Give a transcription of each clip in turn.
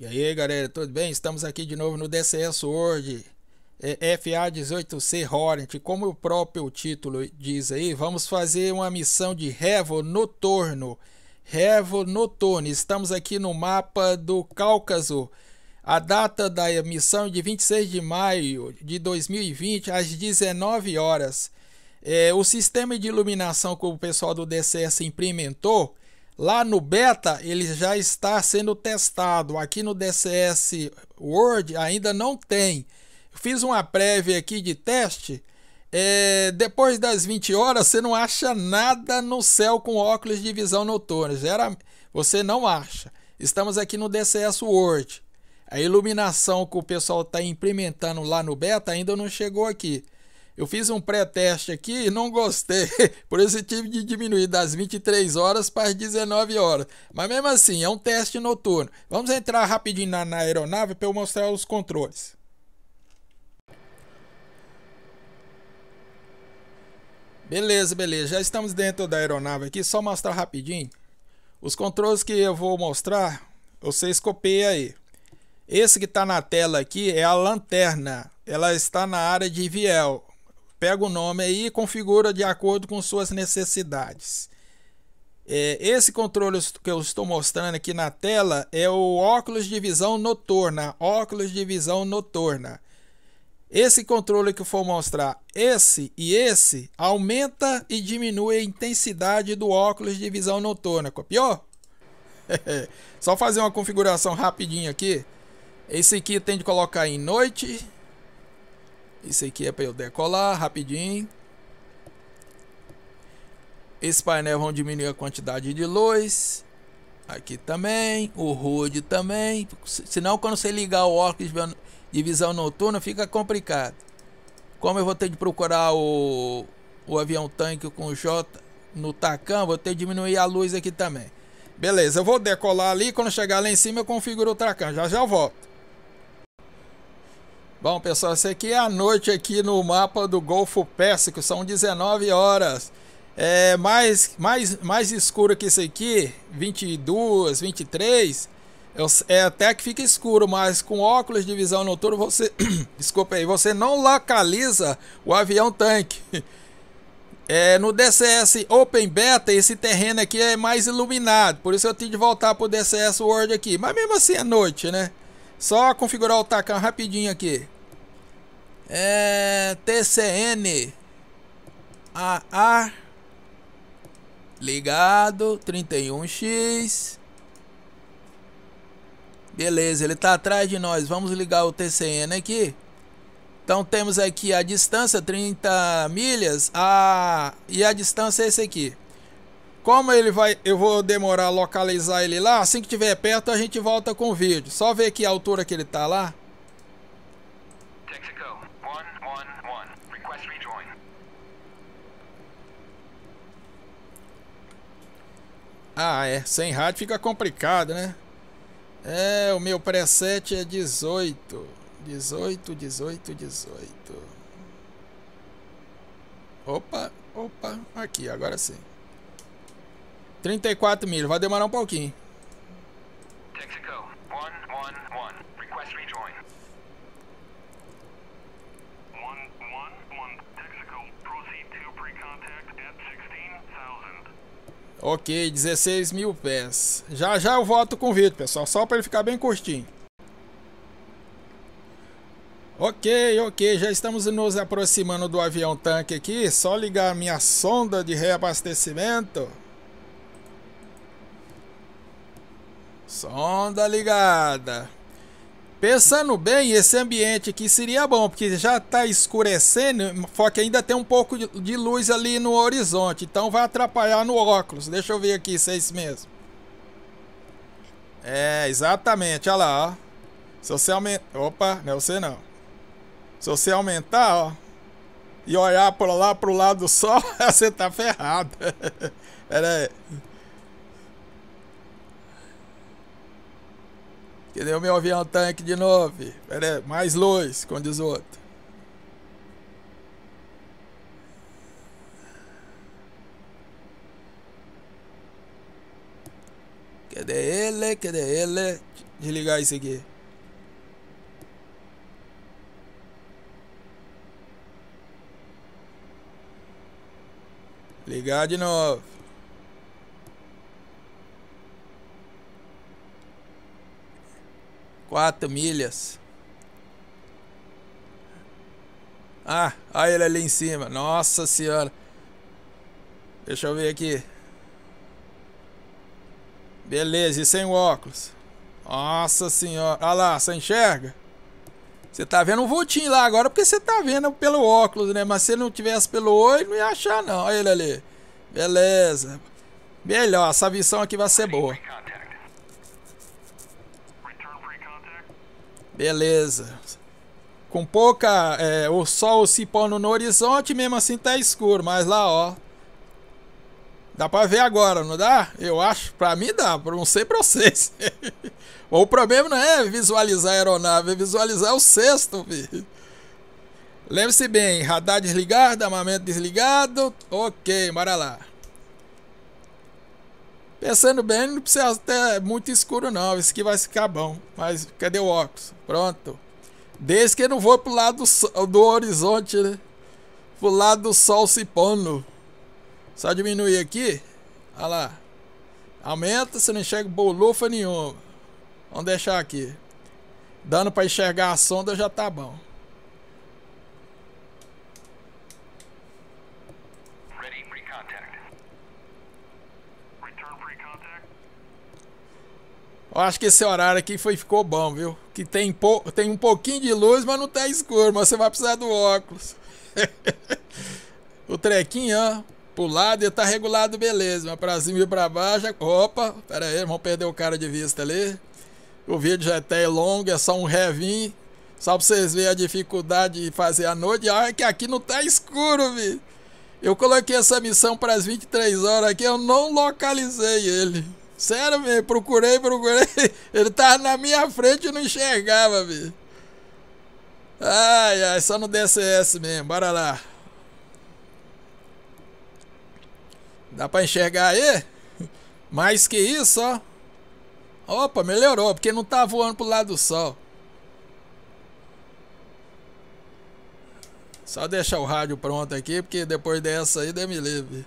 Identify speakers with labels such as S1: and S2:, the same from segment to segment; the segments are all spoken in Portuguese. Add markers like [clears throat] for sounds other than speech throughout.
S1: E aí galera, tudo bem? Estamos aqui de novo no DCS Word é, FA18C Hornet. Como o próprio título diz aí, vamos fazer uma missão de revo noturno. Revo noturno. Estamos aqui no mapa do Cáucaso. A data da missão é de 26 de maio de 2020 às 19 horas. É, o sistema de iluminação que o pessoal do DCS implementou Lá no beta ele já está sendo testado. Aqui no DCS Word ainda não tem. Fiz uma prévia aqui de teste. É, depois das 20 horas você não acha nada no céu com óculos de visão noturna. Gera, você não acha. Estamos aqui no DCS Word. A iluminação que o pessoal está implementando lá no beta ainda não chegou aqui. Eu fiz um pré-teste aqui e não gostei, [laughs] por isso tive de diminuir das 23 horas para as 19 horas. Mas mesmo assim, é um teste noturno. Vamos entrar rapidinho na, na aeronave para eu mostrar os controles. Beleza, beleza. Já estamos dentro da aeronave aqui, só mostrar rapidinho. Os controles que eu vou mostrar, vocês escopeia aí. Esse que está na tela aqui é a lanterna. Ela está na área de Viel. Pega o nome aí e configura de acordo com suas necessidades. É, esse controle que eu estou mostrando aqui na tela é o óculos de visão noturna. Óculos de visão noturna. Esse controle que eu for mostrar, esse e esse, aumenta e diminui a intensidade do óculos de visão noturna. Copiou? [laughs] Só fazer uma configuração rapidinho aqui. Esse aqui tem de colocar em noite. Isso aqui é para eu decolar rapidinho. Esse painel vão diminuir a quantidade de luz. Aqui também, o HUD também. Senão quando você ligar o óculos de visão noturna fica complicado. Como eu vou ter de procurar o, o avião tanque com o J no tacão, vou ter de diminuir a luz aqui também. Beleza, eu vou decolar ali. Quando chegar lá em cima eu configuro o tacão. Já já volto. Bom, pessoal, essa aqui é a noite aqui no mapa do Golfo Pérsico, são 19 horas. É mais, mais, mais escuro que isso aqui, 22, 23, é até que fica escuro, mas com óculos de visão noturna você, [coughs] desculpa aí, você não localiza o avião tanque. [laughs] É, no DCS Open Beta, esse terreno aqui é mais iluminado, por isso eu tive de voltar pro DCS World aqui. Mas mesmo assim é noite, né? Só configurar o tacam rapidinho aqui. É, TCN AA ligado 31x. Beleza, ele está atrás de nós. Vamos ligar o TCN aqui. Então temos aqui a distância 30 milhas a e a distância é esse aqui. Como ele vai, eu vou demorar a localizar ele lá, assim que tiver perto a gente volta com o vídeo. Só ver que altura que ele tá lá. Ah, é. Sem rádio fica complicado, né? É, o meu preset é 18. 18, 18, 18. Opa, opa. Aqui, agora sim. 34 mil, vai demorar um pouquinho. Texaco, one, Request rejoin. One, Texaco, proceed to pre-contact at 16,000. Ok, 16 mil pés. Já já eu volto com o vídeo, pessoal, só para ele ficar bem curtinho. Ok, ok, já estamos nos aproximando do avião tanque aqui. Só ligar minha sonda de reabastecimento. Sonda ligada. Pensando bem, esse ambiente aqui seria bom, porque já está escurecendo, só que ainda tem um pouco de luz ali no horizonte, então vai atrapalhar no óculos. Deixa eu ver aqui se é isso mesmo. É, exatamente, olha lá, ó. Se você aumentar... Opa, não é você não. Se você aumentar, ó, e olhar para lá, para o lado do [laughs] sol, você tá ferrado. [laughs] Pera aí. Cadê o meu avião tanque de novo? Pera aí, mais luz, como diz o outro. Cadê ele? Cadê ele? Desligar isso aqui. Ligar de novo. Quatro milhas. Ah, olha ele ali em cima. Nossa senhora. Deixa eu ver aqui. Beleza, e sem o óculos? Nossa senhora. Olha lá, você enxerga? Você tá vendo um voltinho lá agora porque você tá vendo pelo óculos, né? Mas se não tivesse pelo olho, não ia achar não. Olha ele ali. Beleza. Melhor, essa visão aqui vai ser boa. Beleza. Com pouca. É, o sol se pondo no horizonte, mesmo assim tá escuro, mas lá, ó. Dá pra ver agora, não dá? Eu acho. Pra mim dá, não sei pra vocês. [laughs] o problema não é visualizar a aeronave, é visualizar o cesto, Lembre-se bem, radar desligado, armamento desligado. Ok, bora lá. Pensando bem, não precisa até muito escuro não, isso aqui vai ficar bom. Mas cadê o óculos? Pronto. Desde que eu não vou pro lado do, do horizonte, né? Pro lado do sol se pondo. Só diminuir aqui. Olha lá. Aumenta, você não enxerga bolufa nenhuma. Vamos deixar aqui. Dando para enxergar a sonda já tá bom. Eu acho que esse horário aqui foi, ficou bom, viu? Que tem, tem um pouquinho de luz, mas não tá escuro, mas você vai precisar do óculos. [laughs] o trequinho, ó, pro lado está tá regulado, beleza. Mas pra cima e pra baixo, opa, pera aí, vamos perder o cara de vista ali. O vídeo já é tá até longo, é só um revinho. Só pra vocês verem a dificuldade de fazer a noite. Olha que aqui não tá escuro, vi. Eu coloquei essa missão para as 23 horas aqui, eu não localizei ele. Sério, velho, procurei, procurei. Ele tava na minha frente e não enxergava, velho. Ai, ai, só no DCS mesmo, bora lá. Dá pra enxergar aí? Mais que isso, ó. Opa, melhorou, porque não tá voando pro lado do sol. Só deixar o rádio pronto aqui, porque depois dessa aí, dê me livre.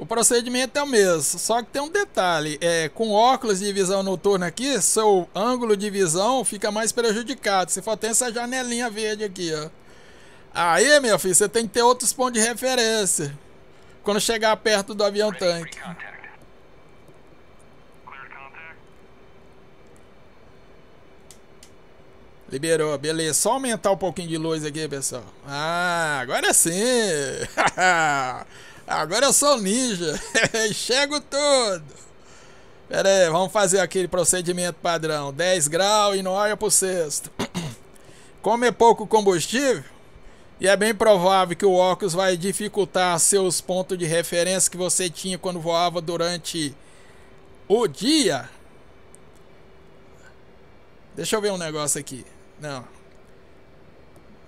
S1: O procedimento é o mesmo, só que tem um detalhe: é, com óculos de visão noturna aqui, seu ângulo de visão fica mais prejudicado. Se for ter essa janelinha verde aqui, ó. Aí, meu filho, você tem que ter outros pontos de referência quando chegar perto do avião tanque. Liberou, beleza. Só aumentar um pouquinho de luz aqui, pessoal. Ah, agora sim! [laughs] Agora eu sou ninja. [laughs] Enxergo tudo. Pera aí, vamos fazer aquele procedimento padrão. 10 graus e não olha pro sexto. Como é pouco combustível, e é bem provável que o óculos vai dificultar seus pontos de referência que você tinha quando voava durante o dia. Deixa eu ver um negócio aqui. Não.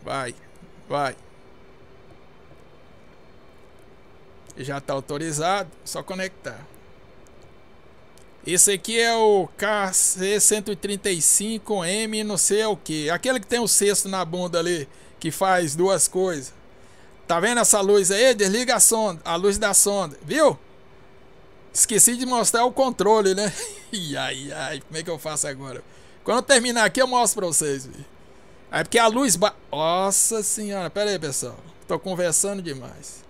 S1: Vai, vai. Já está autorizado, só conectar. Esse aqui é o KC135M não sei o que. Aquele que tem o cesto na bunda ali, que faz duas coisas. Tá vendo essa luz aí? Desliga a sonda, a luz da sonda, viu? Esqueci de mostrar o controle, né? [laughs] Ih, ai, ai, como é que eu faço agora? Quando eu terminar aqui eu mostro pra vocês. Viu? É porque a luz... Ba... Nossa senhora, pera aí, pessoal. Tô conversando demais.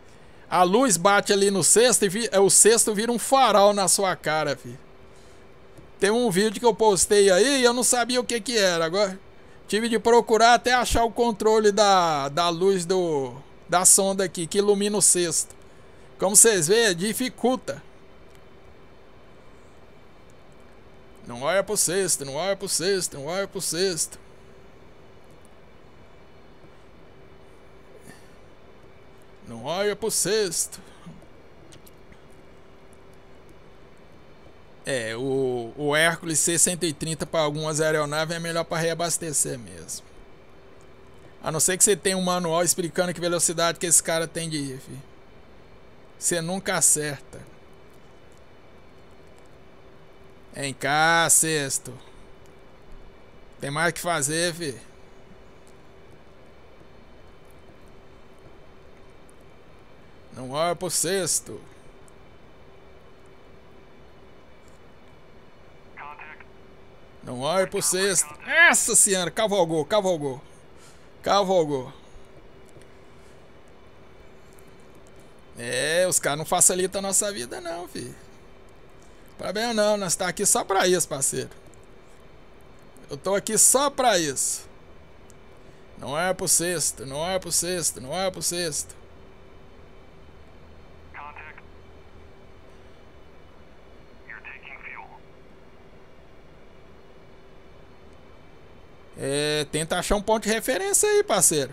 S1: A luz bate ali no cesto e vi, é, o cesto vira um farol na sua cara, filho. Tem um vídeo que eu postei aí e eu não sabia o que que era. Agora tive de procurar até achar o controle da, da luz do da sonda aqui que ilumina o cesto. Como vocês veem, é dificulta. Não olha pro cesto, não olha pro cesto, não olha pro cesto. Não olha pro sexto. É, o, o Hércules C-130 para algumas aeronaves é melhor para reabastecer mesmo. A não ser que você tenha um manual explicando que velocidade que esse cara tem de ir, fi. Você nunca acerta. Vem cá, sexto. Tem mais que fazer, filho. Não há pro sexto. Não há pro sexto. Nossa senhora, cavalgou, cavalgou. Cavalgou. É, os caras não facilitam a nossa vida não, filho. Parabéns não, nós tá aqui só pra isso, parceiro. Eu tô aqui só pra isso. Não é pro sexto, não é pro sexto, não é pro sexto. É, tenta achar um ponto de referência aí, parceiro.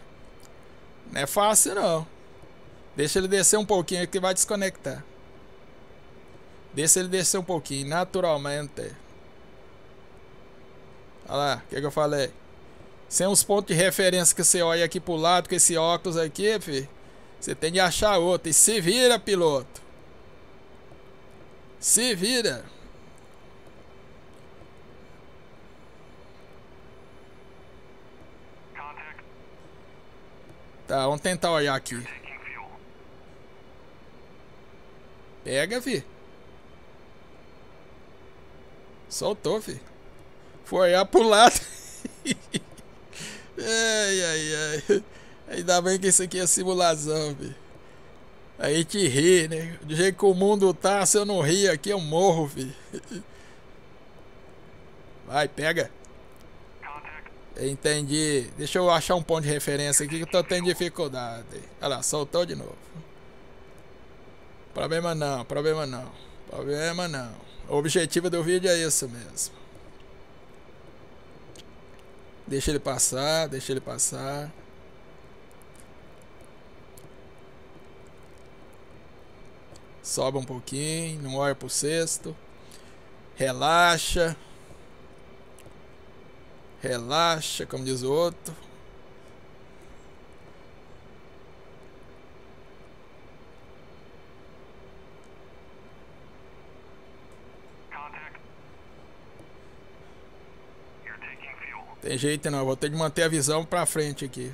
S1: Não é fácil não. Deixa ele descer um pouquinho é que vai desconectar. Deixa ele descer um pouquinho, naturalmente. Olha lá, o que, é que eu falei? Sem os pontos de referência que você olha aqui pro lado com esse óculos aqui, filho. Você tem de achar outro. E se vira, piloto. Se vira. Tá, vamos tentar olhar aqui. Pega, fi. Soltou, fi. Foi olhar pro lado. [laughs] ai, ai, ai. Ainda bem que isso aqui é simulação, fi. Aí te ri, né? Do jeito que o mundo tá, se eu não rir aqui, eu morro, fi. [laughs] Vai, pega. Entendi. Deixa eu achar um ponto de referência aqui que eu tô tendo dificuldade. Olha lá, soltou de novo. Problema não, problema não. Problema não. O objetivo do vídeo é isso mesmo. Deixa ele passar, deixa ele passar. Sobe um pouquinho, não olha pro Relaxa. Relaxa. Relaxa, como diz o outro. Tem jeito não, vou ter de manter a visão pra frente aqui.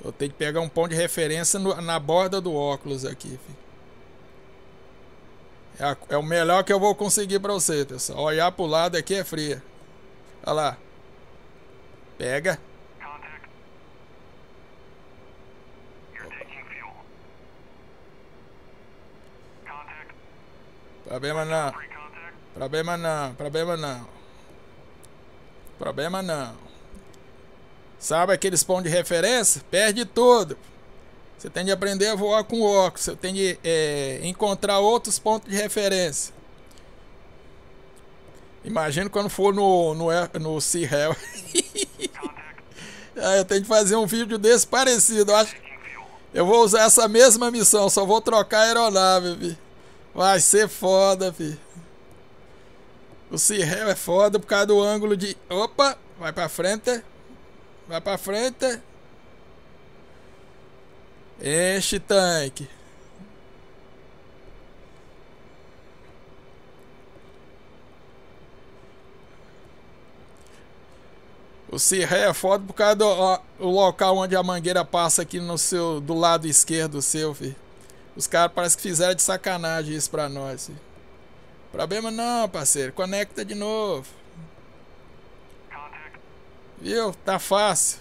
S1: Vou ter que pegar um ponto de referência no, na borda do óculos aqui, filho. É, a, é o melhor que eu vou conseguir para você, pessoal. Olhar pro lado aqui é fria. Olha lá. Pega. Problema não. Problema não. Problema não. Problema não. Sabe aqueles pontos de referência? Perde tudo. Você tem de aprender a voar com o óculos. Você tem de é, encontrar outros pontos de referência. Imagino quando for no, no, no Cirrel. [laughs] Ah, eu tenho de fazer um vídeo desse parecido. Eu, acho... eu vou usar essa mesma missão, só vou trocar a aeronave, vi. Vai ser foda, vi. O Cirrel é foda por causa do ângulo de... Opa, vai pra frente. Vai pra frente. Enche tanque. O cirré é foda por causa do ó, o local onde a mangueira passa aqui no seu do lado esquerdo seu, fi. Os caras parecem que fizeram de sacanagem isso pra nós. Problema não, parceiro. Conecta de novo. Viu? Tá fácil.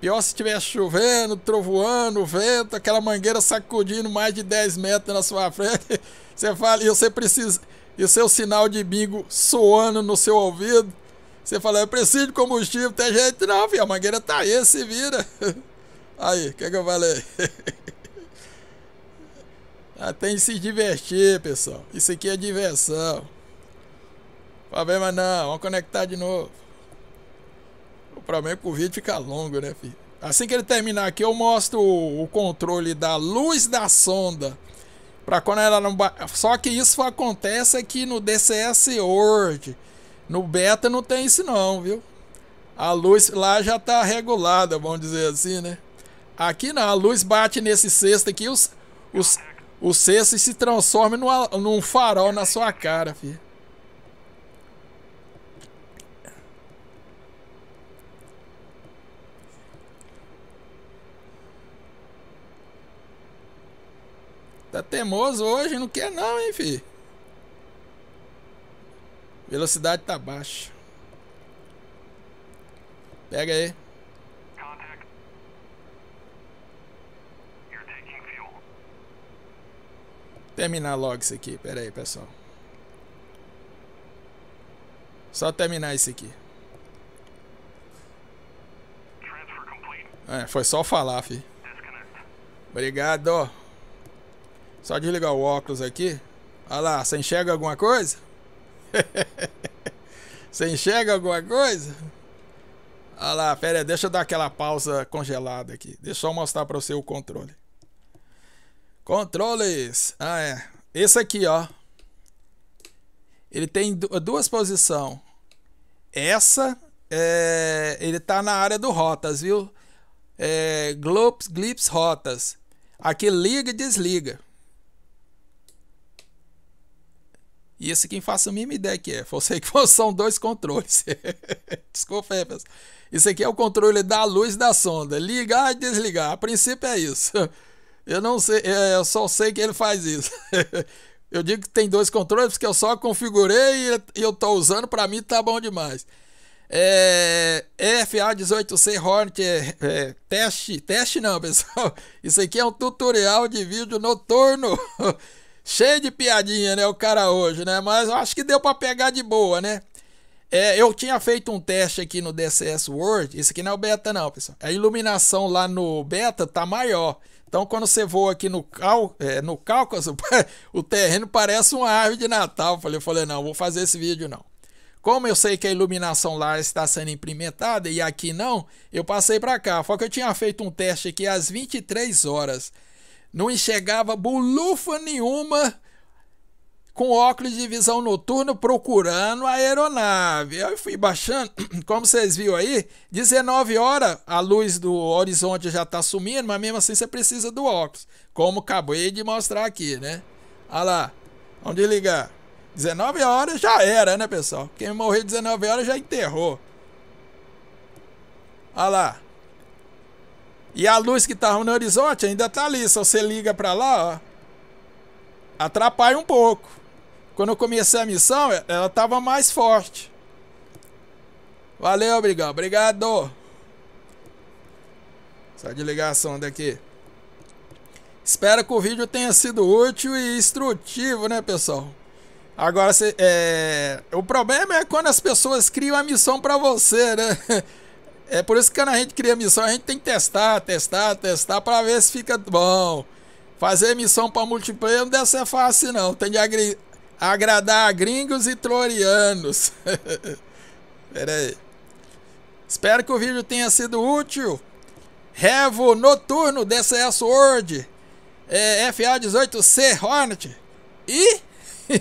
S1: Pior se estiver chovendo, trovoando, vento, aquela mangueira sacudindo mais de 10 metros na sua frente. [laughs] Você fala, e você precisa. E o seu sinal de bingo soando no seu ouvido. Você fala, eu preciso de combustível, tem gente não, filho. A mangueira tá aí, se vira. [laughs] Aí, o que, que eu falei? [laughs] Ah, tem que se divertir, pessoal. Isso aqui é diversão. Problema não, vamos conectar de novo. O problema é que o vídeo fica longo, né, filho? Assim que ele terminar aqui, eu mostro o controle da luz da sonda. Pra quando ela não Só que isso acontece aqui no DCS World. No beta não tem isso não, viu? A luz lá já tá regulada, vamos dizer assim, né? Aqui não, a luz bate nesse cesto aqui, os, os, o cesto se transforma numa, num farol na sua cara, filho. Tá teimoso hoje, não quer não, hein, fi? Velocidade tá baixa. Pega aí. Terminar logo isso aqui, pera aí, pessoal. Só terminar isso aqui. É, foi só falar, fi. Obrigado. Só desligar o óculos aqui. Olha lá, você enxerga alguma coisa? [laughs] você enxerga alguma coisa? Olha lá, pera deixa eu dar aquela pausa congelada aqui. Deixa eu mostrar para você o controle. Controles. Ah, é. Esse aqui, ó. Ele tem duas posições. Essa, é, ele tá na área do rotas, viu? É, Globes, Glips, rotas. Aqui liga e desliga. E esse quem faça a mínima ideia que é. Eu sei que são dois controles. [laughs] Desculpa aí, pessoal. Isso aqui é o controle da luz da sonda. Ligar e desligar. A princípio é isso. [laughs] Eu não sei, é, eu só sei que ele faz isso. [laughs] eu digo que tem dois controles porque eu só configurei e eu tô usando. Para mim tá bom demais. É, FA18C Hornet é, é, teste, teste não, pessoal. Isso aqui é um tutorial de vídeo noturno. Cheio de piadinha, né? O cara hoje, né? Mas eu acho que deu para pegar de boa, né? É, eu tinha feito um teste aqui no DCS World. Isso aqui não é o beta, não, pessoal. A iluminação lá no beta tá maior. Então, quando você voa aqui no, Cal, é, no Cáucaso, [laughs] o terreno parece uma árvore de Natal. Eu falei, eu falei, não, vou fazer esse vídeo não. Como eu sei que a iluminação lá está sendo implementada e aqui não, eu passei para cá. Foi que eu tinha feito um teste aqui às 23 horas. Não enxergava bolufa nenhuma com óculos de visão noturna procurando a aeronave. Eu fui baixando, [clears throat] como vocês viram aí, 19 horas, a luz do horizonte já está sumindo, mas mesmo assim você precisa do óculos, como acabei de mostrar aqui, né? Olha lá, vamos desligar. 19 horas já era, né, pessoal? Quem morreu 19 horas já enterrou. Olha lá. E a luz que tava tá no horizonte ainda está ali. Se você liga para lá, ó, atrapalha um pouco. Quando eu comecei a missão, é, ela estava mais forte. Valeu, obrigado, Obrigado. Só de ligação daqui. Espero que o vídeo tenha sido útil e instrutivo, né, pessoal? Agora, cê, é... o problema é quando as pessoas criam a missão para você, né? [laughs] É por isso que quando a gente cria missão, a gente tem que testar, testar, testar para ver se fica bom. Fazer missão para multiplayer não deve ser fácil, não. Tem de agri... agradar gringos e trorianos. [laughs] Pera aí. Espero que o vídeo tenha sido útil. Revo Noturno DCS World é, FA-18C Hornet e,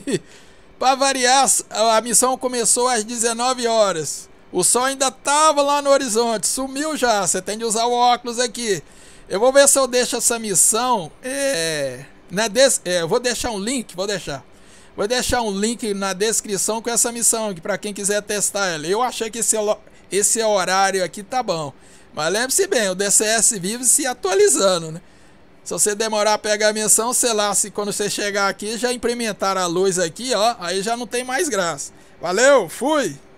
S1: [laughs] para variar, a missão começou às 19 horas. O sol ainda tava lá no horizonte, sumiu já. Você tem de usar o óculos aqui. Eu vou ver se eu deixo essa missão. É, na des, é, vou deixar um link, vou deixar. Vou deixar um link na descrição com essa missão que para quem quiser testar ela. Eu achei que esse, esse horário aqui tá bom. Mas lembre-se bem, o DCS vive se atualizando, né? Se você demorar a pegar a missão, sei lá, se quando você chegar aqui já implementar a luz aqui, ó, aí já não tem mais graça. Valeu, fui!